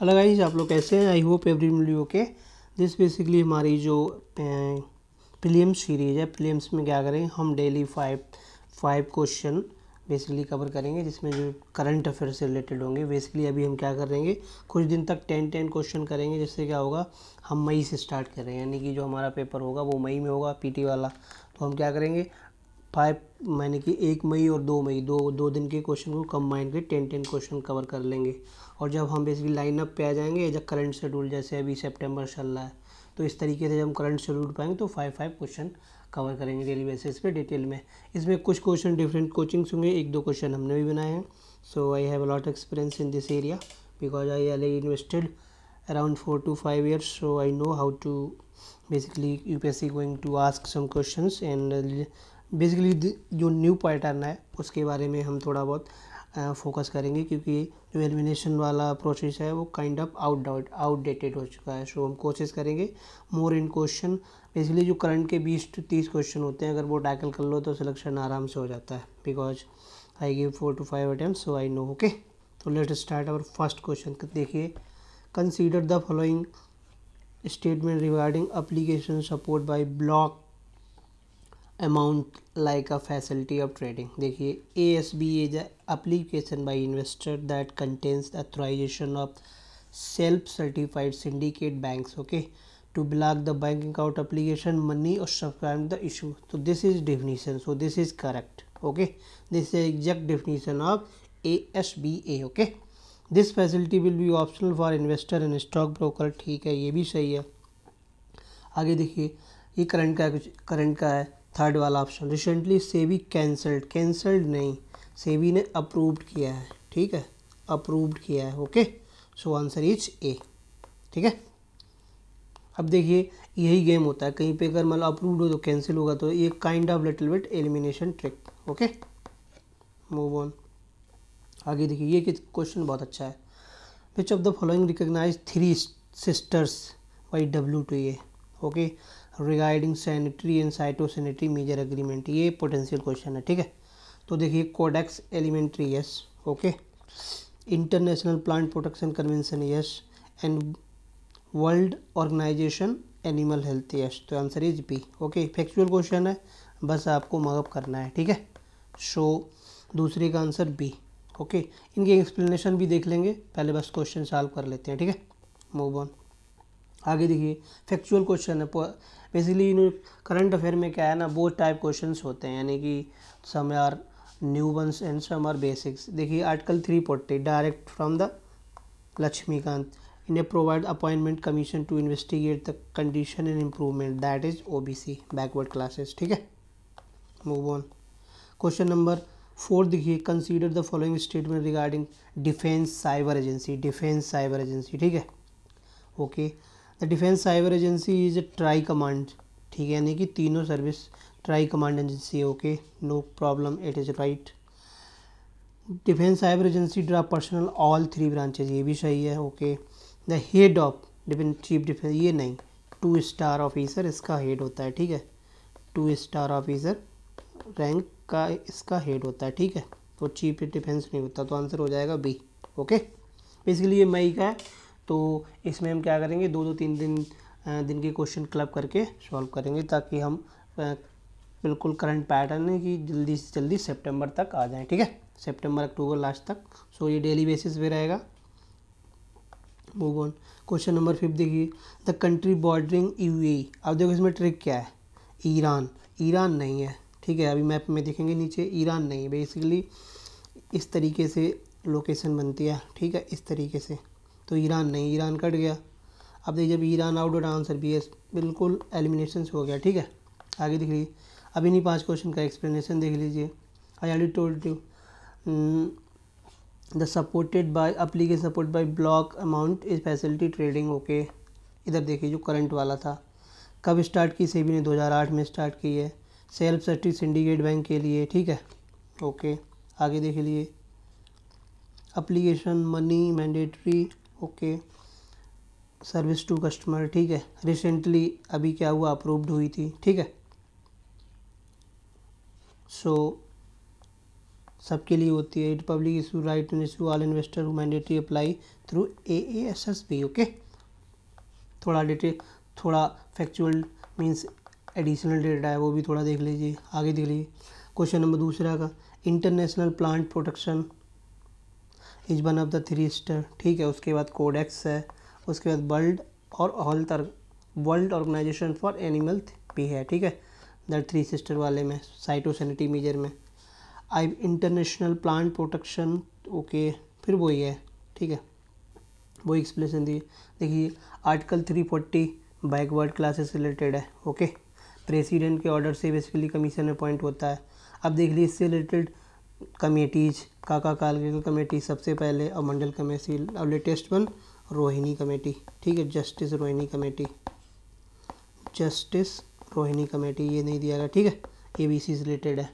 Hello guys आप लोग कैसे हैं आई होप एवरी मिली ओके दिस बेसिकली हमारी जो प्रीलिम्स सीरीज है प्रीलिम्स में क्या करेंगे हम daily five five question basically cover करेंगे जिसमें जो करंट अफेयर से रिलेटेड होंगे बेसिकली अभी हम क्या करेंगे कुछ दिन तक टेन टेन क्वेश्चन करेंगे जिससे क्या होगा हम मई से स्टार्ट करेंगे यानी कि जो हमारा पेपर होगा वो मई में होगा पीटी वाला तो हम क्या करेंगे फाइव मैंने कि एक मई और दो मई दो दो दिन के क्वेश्चन को कम्बाइन के टेन टेन क्वेश्चन कवर कर लेंगे और जब हम बेसिकली लाइनअप पे आ जाएंगे जब करंट शेड्यूल जैसे अभी सेप्टेम्बर चल रहा है तो इस तरीके से जब हम करंट शेड्यूल पाएंगे तो फाइव फाइव क्वेश्चन कवर करेंगे डेली बेसिस पे डिटेल में इसमें कुछ क्वेश्चन डिफरेंट कोचिंग्स होंगे एक दो क्वेश्चन हमने भी बनाए हैं so I have lot experience in this area because I'll invested around four to five years so I know how to basically U P S C going to ask some question and basically जो new pattern है उसके बारे में हम थोड़ा बहुत focus करेंगे क्योंकि जो एलिमिनेशन वाला प्रोसेस है वो काइंड ऑफ आउट आउटडेटेड हो चुका है सो हम कोशिश करेंगे मोर इन क्वेश्चन बेसिकली जो करंट के बीस टू तीस क्वेश्चन होते हैं अगर वो टैकल कर लो तो सिलेक्शन आराम से हो जाता है because I give four to five attempt so I know okay तो let start our first question देखिए consider the following statement regarding application support by block amount like a facility of trading देखिए A S B as application by investor that contains authorization of self certified syndicate bank okay to block the bank account application money और subscribe the issue तो this is definition so this is correct okay this is exact definition of A S B A okay this facility will be optional for investor and stock broker ठीक है ये भी सही है आगे देखिए ये करंट का कुछ करंट का है थर्ड वाला option recently SEBI cancelled cancelled नहीं सेबी ने अप्रूव्ड किया है ठीक है अप्रूव्ड किया है okay so answer is A ठीक है अब देखिए यही गेम होता है कहीं पे अगर मतलब अप्रूव्ड हो तो कैंसिल होगा तो ये kind of little bit elimination trick okay move on आगे देखिए ये क्वेश्चन बहुत अच्छा है which of the following recognise three sisters by W T O a okay regarding sanitary and phytosanitary measure agreement ये पोटेंशियल क्वेश्चन है ठीक है तो देखिए codex alimentary yes okay international plant protection convention yes and world organisation animal health yes तो answer is B okay factual question है बस आपको मगअप करना है ठीक है सो दूसरे का आंसर बी ओके इनके एक्सप्लेनेशन भी देख लेंगे पहले बस क्वेश्चन सॉल्व कर लेते हैं ठीक है मूव ऑन आगे देखिए फैक्चुअल क्वेश्चन है बेसिकली करंट अफेयर में क्या है ना बहुत टाइप क्वेश्चन होते हैं यानी कि some are new ones and some are basics देखिए article three forty direct from the Laxmikanth इन्हें provide appointment commission to investigate the condition and improvement that is C backward classes ठीक है move on question number four देखिए consider the following statement regarding defence cyber agency defence cyber agency ठीक है okay okay. The defence cyber agency is tri command ठीक है यानी कि तीनों सर्विस ट्राई कमांड एजेंसी है okay no problem it is right defence cyber agency draw personnel all three branches ये भी सही है okay the head of defence chief defence ये नहीं टू स्टार ऑफिसर इसका हेड होता है ठीक है टू स्टार ऑफिसर रैंक का इसका हेड होता है ठीक है तो चीफ डिफेंस नहीं होता तो आंसर हो जाएगा बी ओके बेसिकली ये मई का है तो इसमें हम क्या करेंगे दो दो तीन दिन दिन के क्वेश्चन क्लब करके सॉल्व करेंगे ताकि हम बिल्कुल करंट पैटर्न है कि जल्दी से जल्दी सेप्टेम्बर तक आ जाए ठीक है सेप्टेम्बर अक्टूबर लास्ट तक सो ये डेली बेसिस पे रहेगा move on question number fifth देखिए द कंट्री बॉर्डरिंग यू अब देखो इसमें ट्रिक क्या है ईरान ईरान नहीं है ठीक है अभी मैप में देखेंगे नीचे ईरान नहीं है बेसिकली इस तरीके से लोकेशन बनती है ठीक है इस तरीके से तो ईरान नहीं ईरान कट गया अब देखिए जब ईरान आउट होगा आंसर बी एस बिल्कुल एलिमिनेशन हो गया ठीक है आगे देख लीजिए अभी इन्हीं पाँच क्वेश्चन का एक्सप्लेनेशन देख लीजिए I already told you the supported by application support by block amount is facility trading okay इधर देखिए जो करंट वाला था कब स्टार्ट की सेबी ने 2008 में स्टार्ट की है सेल्फ सस्टी सिंडिकेट बैंक के लिए ठीक है ओके आगे देख लीजिए application money mandatory okay service to customer ठीक है रिसेंटली अभी क्या हुआ अप्रूव्ड हुई थी ठीक है सो so, सबके लिए होती है it public issue right to issue all investor mandatory apply through A S S B okay थोड़ा डिटेल थोड़ा फैक्चुअल मीन्स एडिशनल डेटा है वो भी थोड़ा देख लीजिए आगे देख लीजिए क्वेश्चन नंबर दूसरा का international plant protection is one of the three sister ठीक है उसके बाद कोडेक्स है उसके बाद वर्ल्ड और वर्ल्ड ऑर्गेनाइजेशन फॉर एनिमल भी है ठीक है द थ्री सिस्टर वाले में साइटोसैनिटी मेजर में I international plant protection okay फिर वही है ठीक है वो एक्सप्लेसन दिए देखिए article three forty backward classes related है ओके प्रेसिडेंट के ऑर्डर से बेसिकली कमीशन अपॉइंट होता है अब देख लीजिए इससे रिलेटेड कमेटीज काका कालगिल कमेटी सबसे पहले और मंडल कमेटी और लेटेस्ट वन रोहिणी कमेटी ठीक है justice Rohini committee justice Rohini committee ये नहीं दिया गया ठीक है ए बी सी से रिलेटेड है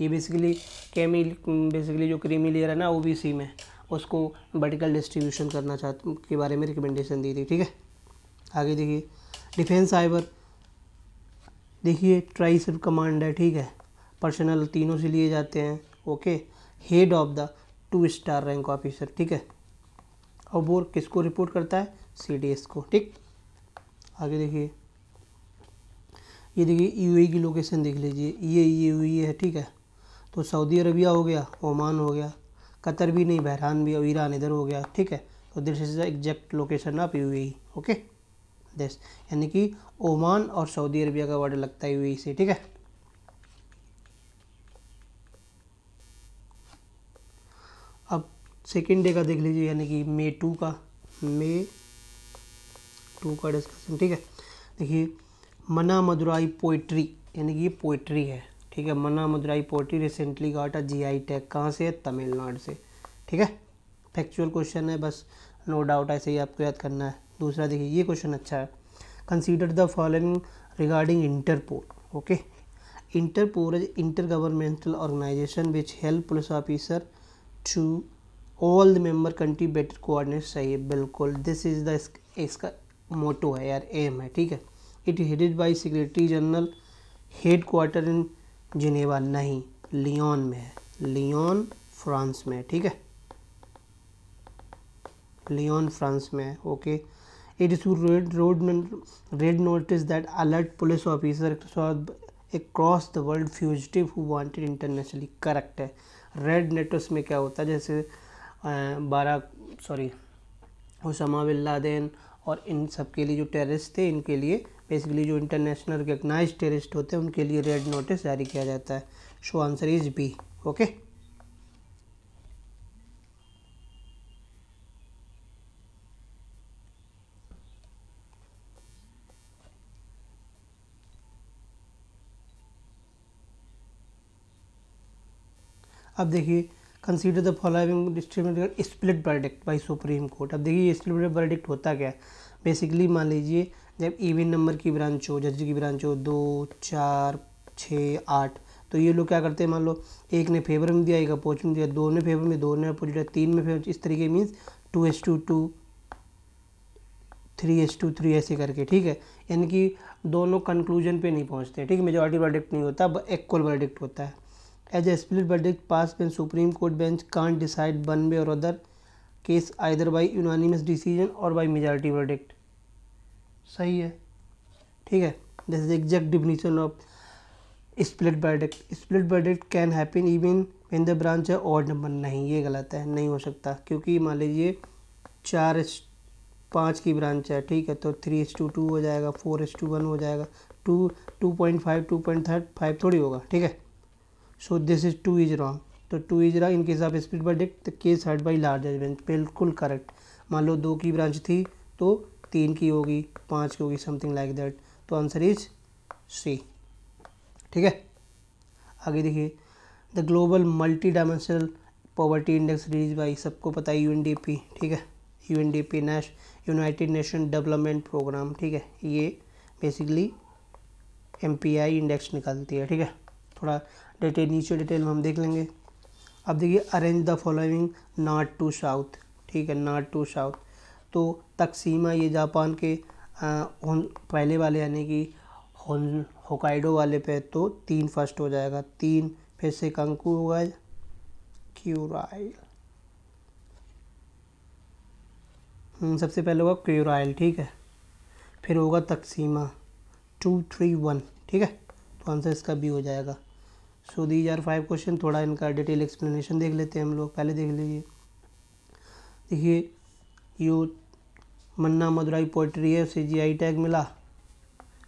ये बेसिकली केमी बेसिकली जो क्रीमी लेयर है ना ओ बी सी में उसको वर्टिकल डिस्ट्रीब्यूशन करना चाहते के बारे में रिकमेंडेशन दी थी ठीक है आगे देखिए डिफेंस साइबर देखिए ट्राई सिर्फ कमांड है ठीक है पर्सनल तीनों से लिए जाते हैं okay head of the two star rank officer ठीक है और वो किसको रिपोर्ट करता है सीडीएस को ठीक आगे देखिए ये देखिए यूएई e की लोकेशन देख लीजिए ये ये e यूएई है ठीक है तो सऊदी अरबिया हो गया ओमान हो गया कतर भी नहीं बहरान भी और ईरान इधर हो गया ठीक है तो this is the exact location of U okay देश यानी कि ओमान और सऊदी अरबिया का वर्डर लगता है यू e से ठीक है सेकेंड डे का देख लीजिए यानी कि मे टू का मे टू का डिस्कशन ठीक है देखिए मना मदुराई पोइट्री यानी कि ये पोइट्री है ठीक है मना मदुराई पोइट्री रिसेंटली काटा जी आई टैग कहाँ से है तमिलनाडु से ठीक है फैक्चुअल क्वेश्चन है बस नो डाउट ऐसे ही आपको याद करना है दूसरा देखिए ये क्वेश्चन अच्छा है consider the following regarding Interpol okay Interpol is intergovernmental organisation which help police officer to all the member country better coordinate चाहिए बिल्कुल दिस इज़ द इसका मोटो है यार एम है ठीक है it headed by secretary general headquarter in Geneva नहीं Lyon में है लियोन फ्रांस में है ठीक है लियोन फ्रांस में है okay it is red road red notice that alert police officer across the world fugitive who wanted internationally correct है रेड नेटवर्स में क्या होता है जैसे बारह सॉरी उसमा बिन लादेन और इन सब के लिए जो टेररिस्ट थे इनके लिए बेसिकली जो इंटरनेशनल रिकगनाइज टेररिस्ट होते हैं उनके लिए रेड नोटिस जारी किया जाता है so answer is B okay अब देखिए consider the following distributed split product by supreme court अब देखिए स्प्लिट प्रोडक्ट होता क्या है बेसिकली मान लीजिए जब इवन नंबर की ब्रांच हो जज की ब्रांच हो दो चार छः आठ तो ये लोग क्या करते हैं मान लो एक ने फेवर में दिया एक अपोच में दिया दो ने फेवर में दो ने अपोजिट दिया तीन में फेवर इस तरीके means two is to two three is to three ऐसे करके ठीक है यानी कि दोनों कंक्लूजन पे नहीं पहुंचते ठीक है मेजोरिटी वर्डिक्ट नहीं होता एक्वल वर्डिक्ट होता है as a split verdict pass when supreme court bench can't decide one way और other case either by unanimous decision और बाई मेजॉरिटी वर्डिक्ट सही है ठीक है this is exact definition of split verdict split verdict can happen even in the branch है odd number नहीं ये गलत है नहीं हो सकता क्योंकि मान लीजिए चार एस पाँच की ब्रांच है ठीक है तो थ्री एस टू टू हो जाएगा फोर एस टू वन हो जाएगा two two point five two point five थोड़ी होगा ठीक है so this is two is wrong तो two is wrong in case of split by date the case heard by large bench बिल्कुल correct मान लो दो की ब्रांच थी तो तीन की होगी पाँच की होगी समथिंग लाइक दैट तो आंसर इज सी ठीक है आगे देखिए the global multi dimensional poverty index release by सबको पता है यू ठीक है U N D P nation united nation development programme ठीक है ये basically M P I index निकालती है ठीक है थोड़ा डिटेल नीचे डिटेल में हम देख लेंगे अब देखिए arrange the following north to south ठीक है नॉर्थ टू साउथ तो तकसीमा ये जापान के आ, पहले वाले यानी कि होकाइडो वाले पे तो तीन फर्स्ट हो जाएगा तीन फिर से कंकु होगा क्यूराइल हम्म, सबसे पहले होगा क्यूराइल ठीक है फिर होगा तकसीमा टू थ्री वन ठीक है तो आंसर इसका भी हो जाएगा so these are five question थोड़ा इनका डिटेल एक्सप्लेनेशन देख लेते हैं हम लोग पहले देख लीजिए देखिए यो मन्ना मदुराई पोइट्री है उसे जीआई टैग मिला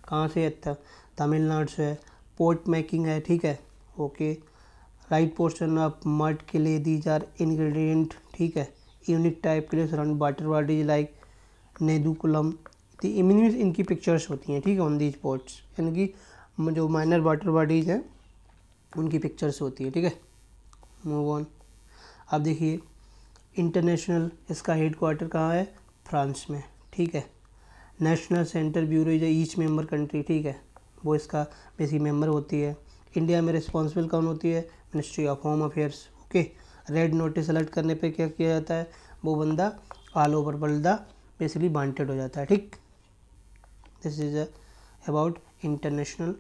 कहाँ से है अच्छा, तमिलनाडु से है पोर्ट मेकिंग है ठीक है ओके राइट पोर्शन ऑफ मर्ट के लिए दीज आर इन्ग्रीडियंट ठीक है यूनिक टाइप के लिए surround water bodies like Nedukulam इमिन इनकी पिक्चर्स होती हैं ठीक है ऑन दीज पोर्ट्स यानी कि जो माइनर वाटर बॉडीज़ हैं उनकी पिक्चर्स होती है ठीक है मूव ऑन आप देखिए इंटरनेशनल इसका हेड क्वार्टर कहाँ है फ्रांस में ठीक है national centre bureau is each member country ठीक है वो इसका बेसिक मेंबर होती है इंडिया में रिस्पॉन्सिबल कौन होती है ministry of home affairs okay red notice alert करने पे क्या किया जाता है वो बंदा all over world basically wanted हो जाता है ठीक this is about international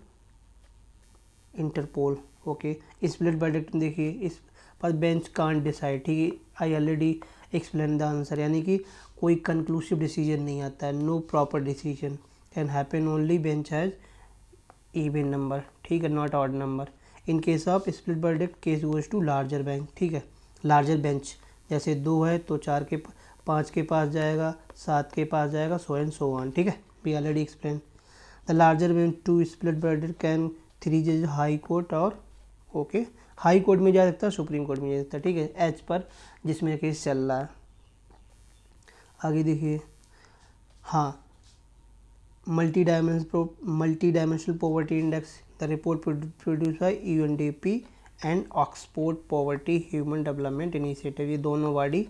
Interpol okay split by देखिए इस पर बेंच कांट डिसाइड ठीक है I already explain the answer यानी कि कोई कंक्लूसिव डिसीजन नहीं आता है no proper decision can happen only bench has even number ठीक है not odd number in case of split verdict case goes to larger bench ठीक है लार्जर बेंच जैसे दो है तो चार के पाँच के पास जाएगा सात के पास जाएगा सो एंड सो वन ठीक है we already explain the larger bench to split verdict can three जज हाई कोर्ट और ओके हाई कोर्ट में जा सकता है सुप्रीम कोर्ट में जा सकता है ठीक है एच पर जिसमें केस चल रहा है आगे देखिए हाँ multi dimension multi dimensional poverty index the report produce by U N D P and Oxford poverty human development initiative ये दोनों बॉडी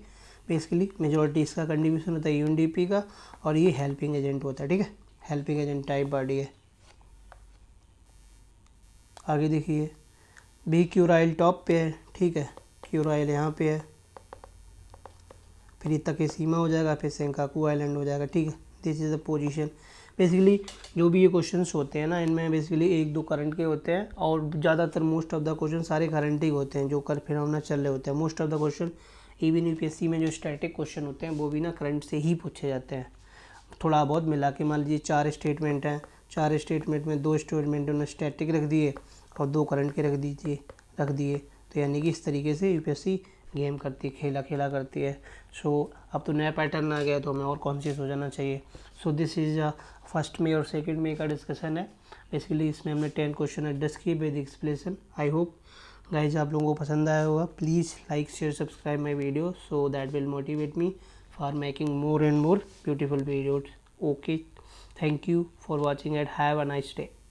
बेसिकली मेजोरिटी इसका कंट्रीब्यूशन होता है पी का और ये हेल्पिंग एजेंट होता है ठीक है हेल्पिंग एजेंट टाइप बॉडी है आगे देखिए बी क्यूराइल टॉप पे है ठीक है क्यूराइल यहाँ पे है फिर सीमा हो जाएगा फिर सेंकाकू आइलैंड हो जाएगा ठीक है this is the position basically जो भी ये क्वेश्चंस होते हैं ना इनमें बेसिकली एक दो करंट के होते हैं और ज़्यादातर मोस्ट ऑफ द क्वेश्चन सारे करंट ही होते हैं जो कर फिर हमने चल रहे होते हैं most of the question even UPSC में जो स्टैटिक क्वेश्चन होते हैं वो भी ना करंट से ही पूछे जाते हैं थोड़ा बहुत मिला के मान लीजिए चार स्टेटमेंट हैं चार स्टेटमेंट में दो स्टेटमेंट उन्होंने स्टैटिक रख दिए और दो करंट के रख दीजिए रख दिए तो यानी कि इस तरीके से यूपीएससी गेम करती है खेला खेला करती है सो so, अब तो नया पैटर्न आ गया तो हमें और कॉन्शियस हो जाना चाहिए सो दिस इज़ फर्स्ट में और सेकंड में का डिस्कशन है बेसिकली इसमें हमने टेन क्वेश्चन एड्रेस किए with explanation I hope guys आप लोगों को पसंद आया होगा please like share subscribe my video so that will motivate me for making more and more beautiful videos okay thank you for watching at have a nice day